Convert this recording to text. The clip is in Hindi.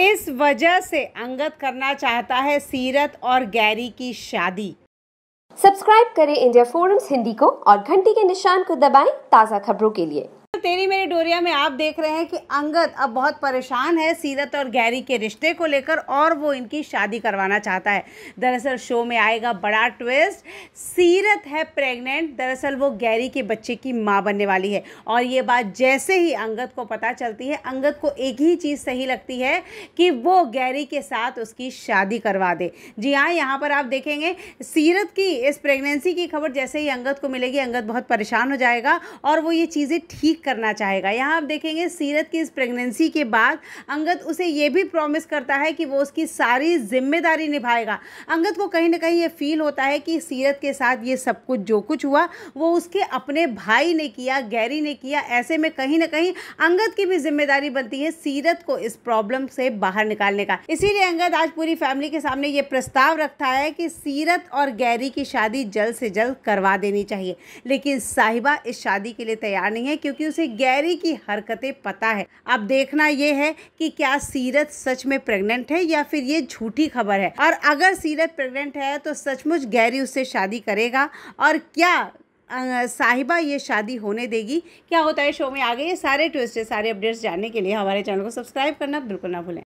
इस वजह से अंगत करना चाहता है सीरत और गैरी की शादी सब्सक्राइब करें इंडिया फोरम्स हिंदी को और घंटी के निशान को दबाएं ताज़ा खबरों के लिए तेरी मेरी डोरिया में आप देख रहे हैं कि अंगद अब बहुत परेशान है सीरत और गैरी के रिश्ते को लेकर और वो इनकी शादी करवाना चाहता है दरअसल शो में आएगा बड़ा ट्विस्ट सीरत है प्रेग्नेंट दरअसल वो गैरी के बच्चे की माँ बनने वाली है और ये बात जैसे ही अंगद को पता चलती है अंगद को एक ही चीज़ सही लगती है कि वो गैरी के साथ उसकी शादी करवा दे जी हाँ यहाँ पर आप देखेंगे सीरत की इस प्रेगनेंसी की खबर जैसे ही अंगद को मिलेगी अंगद बहुत परेशान हो जाएगा और वो ये चीज़ें ठीक कर करना चाहेगा यहाँ आप देखेंगे सीरत की इस प्रेगनेंसी के बाद अंगद उसे ये भी प्रॉमिस करता है कि वो उसकी सारी जिम्मेदारी निभाएगा अंगद को कहीं ना कहीं ये फील होता है कि सीरत के साथ ये सब कुछ जो कुछ हुआ वो उसके अपने भाई ने किया गैरी ने किया ऐसे में कहीं ना कहीं अंगद की भी जिम्मेदारी बनती है सीरत को इस प्रॉब्लम से बाहर निकालने का इसीलिए अंगद आज पूरी फैमिली के सामने ये प्रस्ताव रखता है कि सीरत और गैरी की शादी जल्द से जल्द करवा देनी चाहिए लेकिन साहिबा इस शादी के लिए तैयार नहीं है क्योंकि उसे उसे गैरी की हरकतें पता है अब देखना यह है कि क्या सीरत सच में प्रेग्नेंट है या फिर ये झूठी खबर है और अगर सीरत प्रेग्नेंट है तो सचमुच गैरी उससे शादी करेगा और क्या साहिबा ये शादी होने देगी क्या होता है शो में आगे ये सारे ट्विस्ट सारे अपडेट्स जानने के लिए हमारे चैनल को सब्सक्राइब करना बिल्कुल ना भूलें